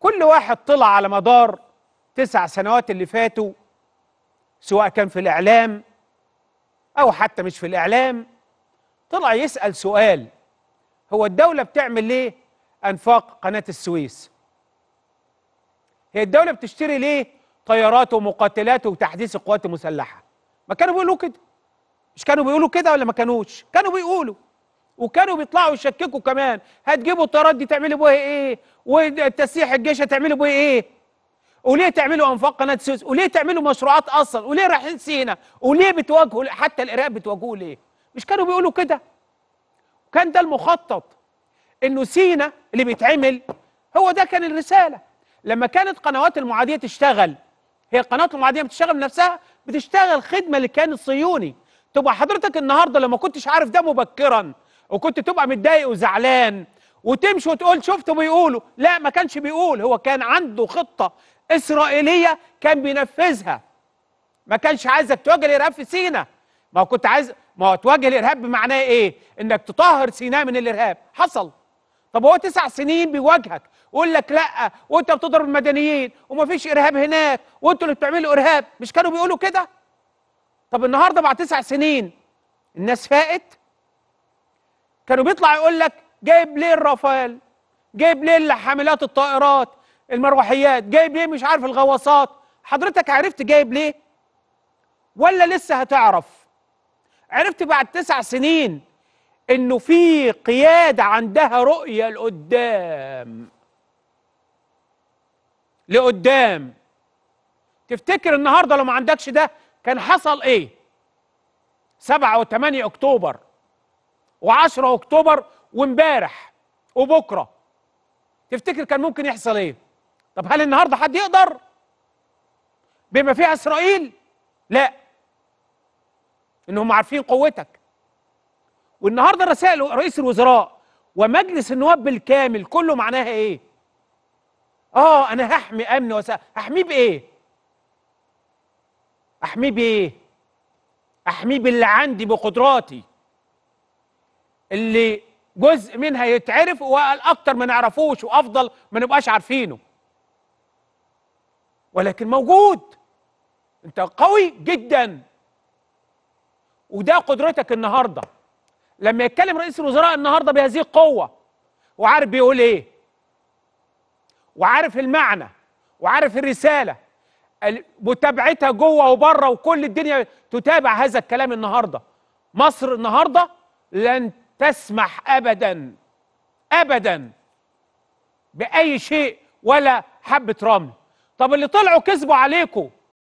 كل واحد طلع على مدار تسع سنوات اللي فاتوا سواء كان في الإعلام أو حتى مش في الإعلام طلع يسأل سؤال هو الدولة بتعمل ليه أنفاق قناة السويس هي الدولة بتشتري ليه طيارات ومقاتلات وتحديث القوات المسلحة ما كانوا بيقولوا كده مش كانوا بيقولوا كده ولا ما كانوش كانوا بيقولوا وكانوا بيطلعوا يشككوا كمان هتجيبوا الطيارات دي بيه بيها ايه وتسيح الجيش هتعملوا بيها ايه وليه تعملوا انفاق قناه السويس وليه تعملوا مشروعات اصلا وليه رايحين سينا وليه بتواجهوا حتى العراق بتواجهوه ليه مش كانوا بيقولوا كده كان ده المخطط انه سينا اللي بيتعمل هو ده كان الرساله لما كانت قنوات المعاديه تشتغل هي قناه المعاديه بتشتغل نفسها بتشتغل خدمه للكيان الصهيوني تبقى حضرتك النهارده لما كنتش عارف ده مبكرا وكنت تبقى متضايق وزعلان وتمشي وتقول شفتوا بيقولوا لا ما كانش بيقول هو كان عنده خطة إسرائيلية كان بينفذها ما كانش عايزك تواجه الإرهاب في سينا ما كنت عايز ما هو تواجه الإرهاب بمعناه إيه إنك تطهر سيناء من الإرهاب حصل طب هو تسع سنين بيواجهك ويقول لك لا وانت بتضرب المدنيين ومفيش ارهاب هناك وانتوا اللي بتعملوا ارهاب مش كانوا بيقولوا كده طب النهارده بعد تسع سنين الناس فاقت كانوا بيطلع يقول لك جايب ليه الرافال جايب ليه الحاملات الطائرات المروحيات جايب ليه مش عارف الغواصات حضرتك عرفت جايب ليه ولا لسه هتعرف عرفت بعد تسع سنين انه في قياده عندها رؤيه لقدام لقدام تفتكر النهارده لو ما عندكش ده كان حصل ايه 7 و8 اكتوبر و10 اكتوبر وامبارح وبكره تفتكر كان ممكن يحصل ايه طب هل النهارده حد يقدر بما فيها اسرائيل لا انهم عارفين قوتك والنهارده رسائل رئيس الوزراء ومجلس النواب بالكامل كله معناها ايه اه انا هحمي امن وسا احميه بايه احميه بايه احميه باللي عندي بقدراتي اللي جزء منها يتعرف والاكثر ما نعرفوش وافضل ما نبقاش عارفينه ولكن موجود انت قوي جدا وده قدرتك النهارده لما يتكلم رئيس الوزراء النهارده بهذه القوه وعارف بيقول ايه وعارف المعنى وعارف الرساله متابعتها جوه وبره وكل الدنيا تتابع هذا الكلام النهارده مصر النهارده لن تسمح ابدا ابدا باي شيء ولا حبه رمل طب اللي طلعوا كذبوا عليكم